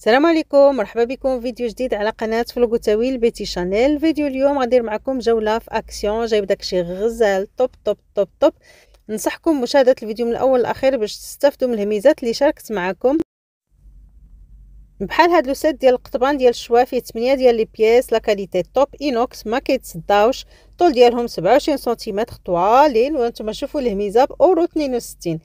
السلام عليكم مرحبا بكم فيديو جديد على قناه تاويل بيتي شانيل فيديو اليوم غندير معكم جوله في اكسيون جايب داكشي غزال طوب طوب طوب طوب ننصحكم مشاهده الفيديو من الاول للاخير باش تستافدوا من الهميزات اللي شاركت معكم بحال هاد لو سيت ديال القطبان ديال الشوافي 8 ديال لي بياس لا كاليتي توب اينوكس ما كيتسداوش الطول ديالهم 27 سنتيمتر طوالين وانتم شوفوا الهميزه باورو 62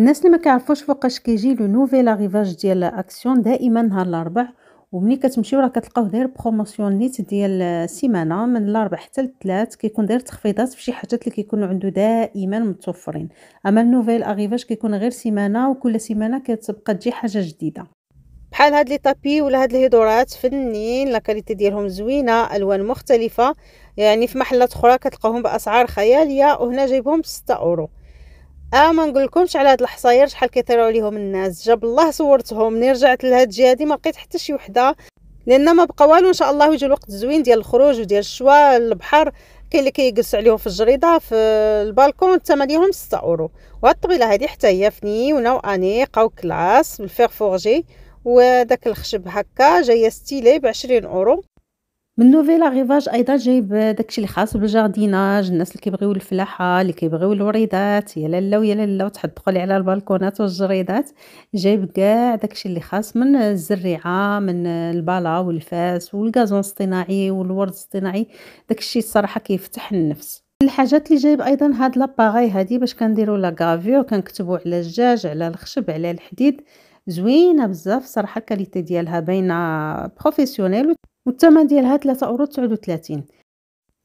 الناس اللي ما كيعرفوش فوقاش كيجي لو نوفيل اريفاج ديال اكسيون دائما نهار الاربع وملي كتمشيو راه كتلقاو داير بروموسيون نيت ديال سيمانه من الاربع حتى الثلاث كيكون داير تخفيضات في شي حاجات اللي كيكونوا عنده دائما متوفرين اما النوفيل اريفاج كيكون غير سيمانه وكل سيمانه كتبقى تجي حاجه جديده بحال هاد لي طابي ولا هاد الهيدورات فنين لا كاليتي ديالهم زوينه الوان مختلفه يعني في محلات اخرى كتلقاهم باسعار خياليه وهنا جايبهم ب 6 اورو اه ما نقولكمش على هاد الحصاير شحال كيطيروا ليهم الناس جاب الله صورتهم ملي رجعت لهاد الجهه هادي ما لقيت حتى شي وحده لان ما بقى والو ان شاء الله يجي الوقت الزوين ديال الخروج وديال الشوا البحر كاين اللي كيجلس عليهم في الجريده في البالكون الثمن ديالهم 6 اورو وهاد الطبيله هادي حتى هي فنيونه وانيقه وكلاس بالفيغ فورجي وداك الخشب هكا جايه ستيلي ب 20 اورو من نوفيل غيفاج ايضا جايب داكشي اللي خاص بالجارديناج الناس اللي كيبغيو الفلاحه اللي كيبغيو الوريدات يا لالا ويا لالا وتحدقوا لي على البلكونات والجريدات جايب كاع داكشي اللي خاص من الزريعه من البالا والفاس والغازون الصناعي والورد الصناعي داكشي الصراحه كيفتح النفس الحاجات اللي جايب ايضا هاد لاباغاي هادي باش كنديروا لا غافيو كنكتبوا على الدجاج على الخشب على الحديد زوينه بزاف صراحه الكاليتي ديالها باينه بروفيسيونيل والثمن ديالها 3 اورو 39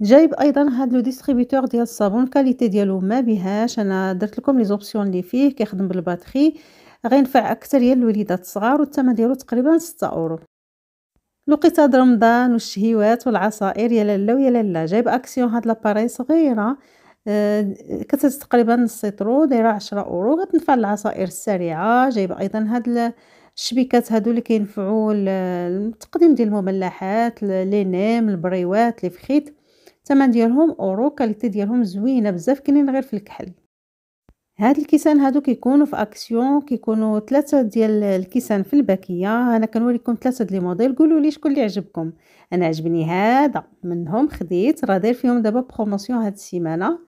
جايب ايضا هاد لو ديستريبيتور ديال الصابون كاليتي ديالو ما بهاش انا درت لكم لي زوبسيون اللي فيه كيخدم بالباتري غينفع يا الوليدات الصغار والثمن ديالو تقريبا 6 اورو لقيت رمضان والشهيوات والعصائر يا لالا ويا لالا جايب اكسيون هاد لاباري صغيره أه كتعطي تقريبا السيترو دايره 10 اورو غتنفع العصائر السريعه جايب ايضا هاد الشبيكات هادو اللي كينفعوا التقديم ديال المملحات لي نيم البريوات لي فخيت الثمن ديالهم اورو كاليتي ديالهم زوينه بزاف كاينين غير في الكحل هاد الكيسان هادو كيكونوا في اكسيون كيكونوا ثلاثه ديال الكيسان في الباكيه انا كنوريكم ثلاثه ديال الموديل قولوا لي شكون اللي عجبكم انا عجبني هذا منهم خديت راه داير فيهم دابا بروموسيون هاد السيمانه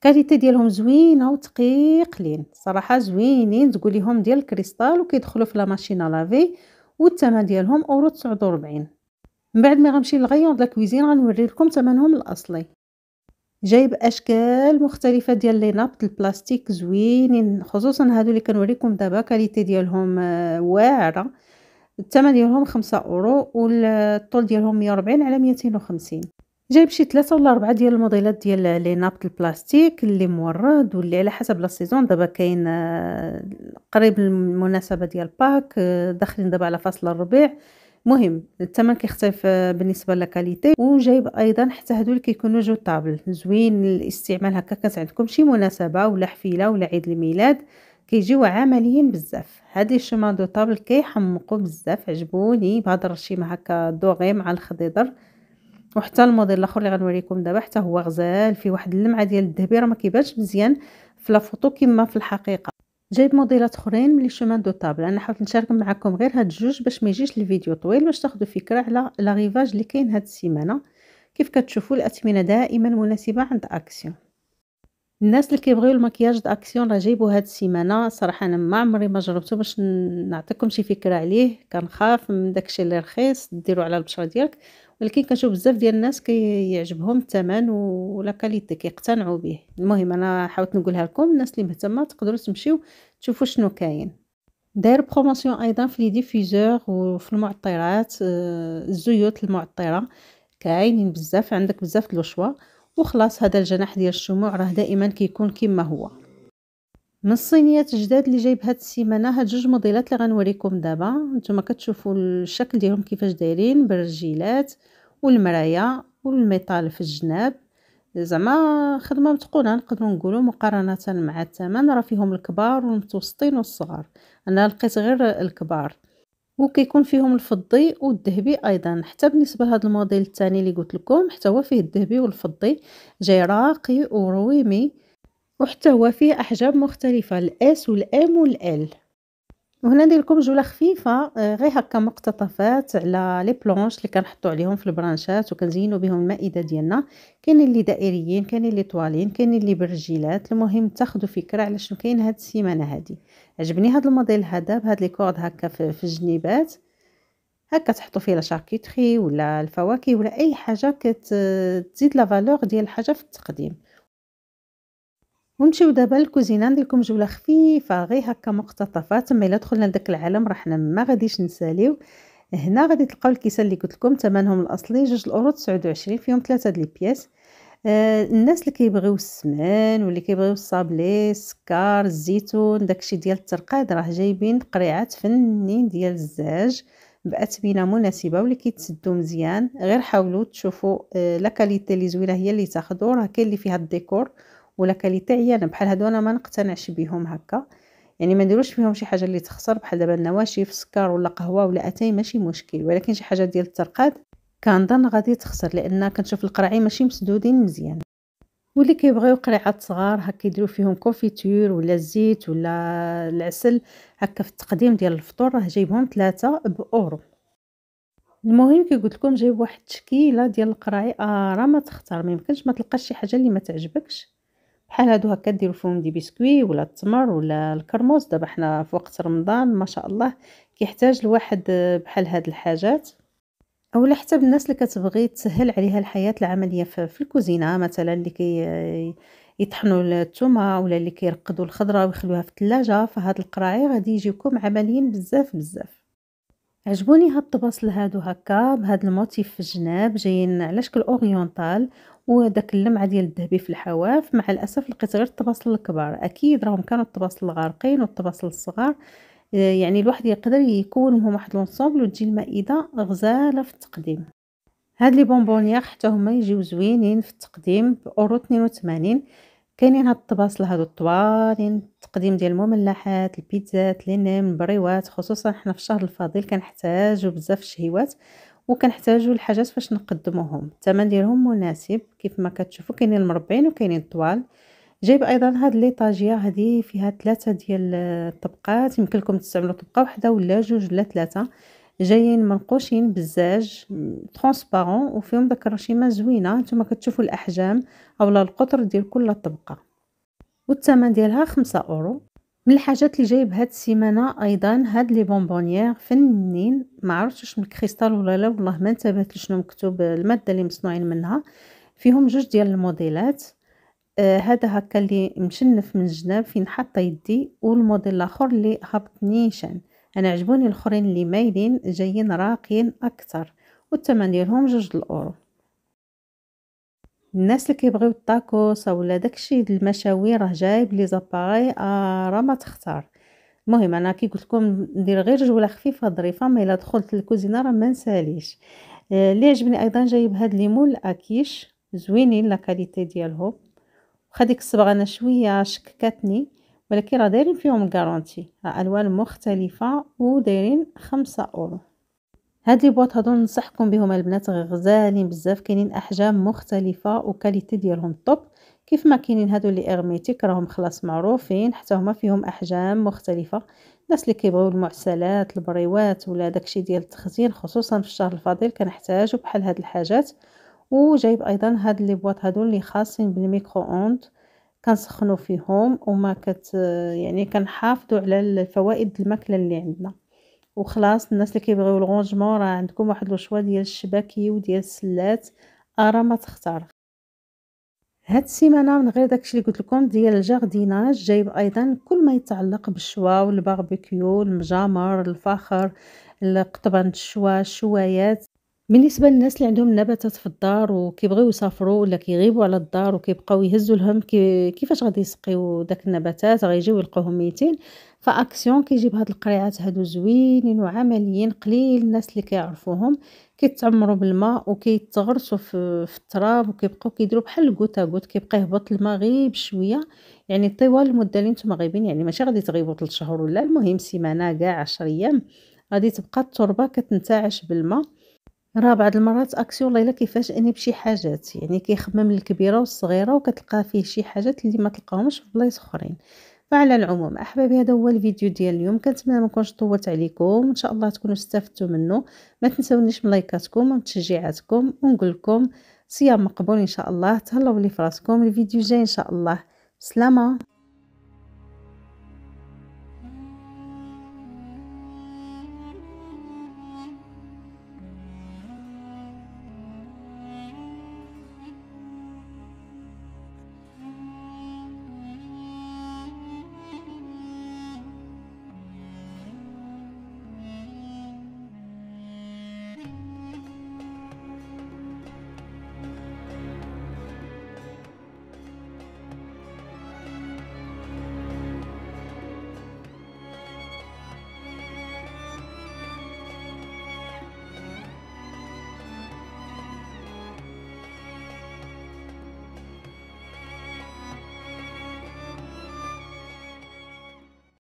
كاليتي ديالهم زوينه وتقيقلين صراحه زوينين تقوليهم ديال الكريستال وكيدخلوا في لا ماشينا لافي والثمن ديالهم اورو 49 من بعد ما غنمشي للغيون ديال الكويزين غنوري لكم ثمنهم الاصلي جايب اشكال مختلفه ديال لي نابط البلاستيك زوينين خصوصا هادو اللي كنوريكم دابا كاليتي ديالهم آه، واعره الثمن ديالهم 5 اورو والطول ديالهم 140 على 250 جايب شي ثلاثة ولا أربعة ديال الموديلات ديال لي نابط البلاستيك اللي مورد واللي على حسب لا سيزون دابا كاين آه، قريب المناسبة ديال باك آه، داخلين دابا على فصل الربيع مهم الثمن كيختلف آه، بالنسبه لكاليتي وجايب ايضا حتى هادو اللي كيكونوا جو طابل زوين الاستعمال هكا كانت عندكم شي مناسبه ولا حفله ولا عيد الميلاد كيجيو عمليين بزاف هاد لي شومان دو طابل كيحمقوا بزاف عجبوني بهاد الرشيمه هكا دوغي مع الخضيضر وحتى الموديل الاخر اللي غنوريكم دابا حتى هو غزال فيه واحد اللمعه ديال راه ما كيبانش مزيان في لا فوتو كما في الحقيقه جايب موديلات اخرين من لي شومان دو طابل انا حاولت نشارك معكم غير هاد الجوج باش ما يجيش الفيديو طويل باش تاخذوا فكره على لاغيفاج اللي كاين هاد السيمانه كيف كتشوفوا الاثمنه دائما مناسبه عند اكسيون الناس اللي كيبغيو المكياج د اكسيون راه جايبو هاد السيمانه صراحه انا ما عمري ما جربته باش نعطيكم شي فكره عليه كنخاف من داكشي اللي رخيص ديرو على البشره ديالك ولكن كنشوف بزاف ديال الناس كيعجبهم الثمن ولا كاليتي كيقتنعوا به المهم انا حاولت نقولها لكم الناس اللي مهتمه تقدروا تمشيو تشوفوا شنو كاين داير بروموسيون ايضا في لي ديفيزور وفي المعطرات آه، الزيوت المعطره كاينين بزاف عندك بزاف د وخلاص هذا الجناح ديال الشموع راه دائما كيكون كما هو من الصينيات الجداد اللي جايب هاد السيمانه هاد جوج موديلات اللي غنوريكم دابا نتوما كتشوفوا الشكل ديالهم كيفاش دايرين بالرجيلات والمرايا والميطال في الجناب زعما خدمه متقونه نقدروا نقولوا مقارنه مع الثمن راه فيهم الكبار والمتوسطين والصغار انا لقيت غير الكبار وكيكون فيهم الفضي والذهبي ايضا حتى بالنسبه لهذا الموديل الثاني اللي قلت لكم حتى هو فيه الذهبي والفضي جاي راقي ورويمي محتوى فيه أحجام مختلفة الإس والإم والإل وهنا ندير لكم جوله خفيفه آه، غير هكا مقتطفات على لي بلونش اللي كنحطو عليهم في البرانشات وكنزينو بهم المائده ديالنا كاينين اللي دائريين كاينين اللي طوالين كاينين اللي برجيلات المهم تاخذوا فكره على شنو كاين هاد السيمانه هادي عجبني هاد الموديل هذا بهاد لي كورد هكا في الجنيبات هكا تحطوا فيه لا شاركيتري ولا الفواكه ولا اي حاجه كتزيد لا فالور ديال الحاجه في التقديم ونمشيو دابا للكوزينه ندير لكم جوله خفيفه غير هكا مقتطفات تما الا دخلنا لذاك العالم راه حنا ما غاديش نساليو هنا غادي تلقاو الكيسه اللي قلت لكم ثمنهم الاصلي 2 الاورو 29 فيهم ثلاثه ديال البياس آه الناس اللي كيبغيو السمان واللي كيبغيو الصابلي السكر الزيتون داكشي ديال الترقاد راه جايبين قريعات فنين ديال الزاج باثمنه مناسبه واللي كيتسدو مزيان غير حاولوا تشوفوا آه لا كاليتي اللي زوينه هي اللي تاخذوا راه كاين اللي فيها الديكور ولا كاليتي انا بحال هادو انا ما نقتنعش بهم هكا يعني ما نديروش فيهم شي حاجه اللي تخسر بحال دابا النواشف سكر ولا قهوه ولا اتاي ماشي مشكل ولكن شي حاجه ديال الترقاد كنظن غادي تخسر لان كنشوف القراعي ماشي مسدودين مزيان واللي كيبغيو قريعات صغار هكا يديروا فيهم كونفيتور ولا الزيت ولا العسل هكا في التقديم ديال الفطور راه جايبهم ثلاثة باورو المهم قلت لكم جايب واحد التشكيله ديال القراعي آه، راه ما تختار ما يمكنش ما تلقاش شي حاجه اللي ما تعجبكش بحال هادو هكا ديروا فيهم دي بسكوي ولا التمر ولا الكرموس دابا حنا في وقت رمضان ما شاء الله كيحتاج الواحد بحال هاد الحاجات اولا حتى بالناس اللي كتبغي تسهل عليها الحياه العمليه في الكوزينه مثلا اللي كي يطحنوا الثومه ولا اللي كيرقدوا الخضره ويخلوها في الثلاجه فهاد القراعي غادي يجيوكم عمليين بزاف بزاف عجبوني هاد الطباسل هادو هكا بهاد الموتيف في الجناب جايين على شكل اوريونتال وداك اللمعه ديال الذهبي في الحواف مع الاسف لقيت غير الطباسل الكبار اكيد راهم كانوا الطباسل الغارقين والطباسل الصغار آه، يعني الواحد يقدر يكون يكونهم واحد لونسومبل وتجي المائده غزاله في التقديم هاد لي بونبونيير حتى هما يجيو زوينين في التقديم باورو 82 كاينين هاد الطباسل هادو الطوالين تقديم ديال المملحات البيتزات لينيم البريوات خصوصا حنا في الشهر الفضيل كنحتاجو بزاف الشهيوات وكنحتاجو الحاجات فاش نقدموهم الثمن ديالهم مناسب كيف ما كتشوفوا كاينين المربعين وكاينين الطوال جايب ايضا هاد لي طاجيه هادي فيها ثلاثه ديال الطبقات يمكن لكم تستعملوا طبقه واحده ولا جوج ولا ثلاثه جايين منقوشين بالزاج ترونسبارون وفيهم داك الرشيمه زوينه نتوما كتشوفوا الاحجام اولا القطر ديال كل طبقه والثمن ديالها خمسة اورو من الحاجات اللي جايب هاد السيمانه ايضا هاد لي بونبونيير فنين ما عرفتش واش من كريستال ولا لا والله ما انتبهت شنو مكتوب الماده اللي مصنوعين منها فيهم جوج ديال الموديلات آه هذا هكا اللي مشنف من الجناب فين حاطه يدي والموديل الاخر اللي هابط نيشان انا عجبوني الاخرين اللي مايلين جايين راقيين اكثر والثمن ديالهم جوج الاورو الناس اللي كيبغيو الطاكوس اولا داكشي المشاوي راه جايب لي زاباري آه راه ما تختار المهم انا كي قلت لكم ندير غير جوله خفيفه ظريفه ما الا دخلت للكوزينه راه ما نساليش آه، اللي عجبني ايضا جايب هاد ليمون الاكيش زوينين لا كاليتي ديالهم واخا ديك الصبغه انا شويه شككتني ولكن راه دايرين فيهم غارونتي راه الوان مختلفه ودايرين خمسة اورو هاد لي بواط هادو ننصحكم بهم البنات غزالين بزاف كاينين احجام مختلفه وكاليتي ديالهم طوب كيف ما كاينين هادو لي ارميتيك راهم خلاص معروفين حتى هما فيهم احجام مختلفه الناس اللي كيبغيو المعسلات البريوات ولا داكشي ديال التخزين خصوصا في الشهر الفضيل كنحتاجو بحال هاد الحاجات وجايب ايضا هاد لي بواط هادو اللي خاصين بالميكرو اوند كنسخنوا فيهم وما كت يعني كنحافظوا على الفوائد الماكله اللي عندنا وخلاص الناس اللي كيبغيو الغونجمون راه عندكم واحد الشوا ديال الشباكي وديال السلات ارى آه ما تختار هاد السيمانه من غير داكشي اللي قلت لكم ديال الجارديناج جايب ايضا كل ما يتعلق بالشوا والباربيكيو المجامر الفاخر القطبان الشوا الشوايات بالنسبة للناس اللي عندهم نباتات في الدار وكيبغيو يسافروا ولا كيغيبوا على الدار وكيبقاو يهزوا لهم كي كيفاش غادي يسقيو داك النباتات غيجيو يلقاوهم ميتين فاكسيون كيجيب هاد القريعات هادو زوينين وعمليين قليل الناس اللي كيعرفوهم كيتعمروا بالماء وكيتغرسوا في, في التراب وكيبقاو كيديروا بحال غوتا غوت كيبقى يهبط الماء غير بشويه يعني طوال المده اللي نتوما غايبين يعني ماشي غادي تغيبوا 3 شهور ولا المهم سيمانه كاع 10 ايام غادي تبقى التربه كتنتعش بالماء راه بعض المرات الا كيفاش اني بشي حاجات يعني كيخمم الكبيره والصغيره وكتلقى فيه شي حاجات اللي ما تلقاهمش في بلايص اخرين فعلى العموم احبابي هذا هو الفيديو ديال اليوم كنتمنى ما نكونش طولت عليكم ان شاء الله تكونوا استفدتوا منه ما تنساونيش من لايكاتكم ومن ونقول لكم صيام مقبول ان شاء الله تهلاو لي فراسكم الفيديو جاي ان شاء الله سلامه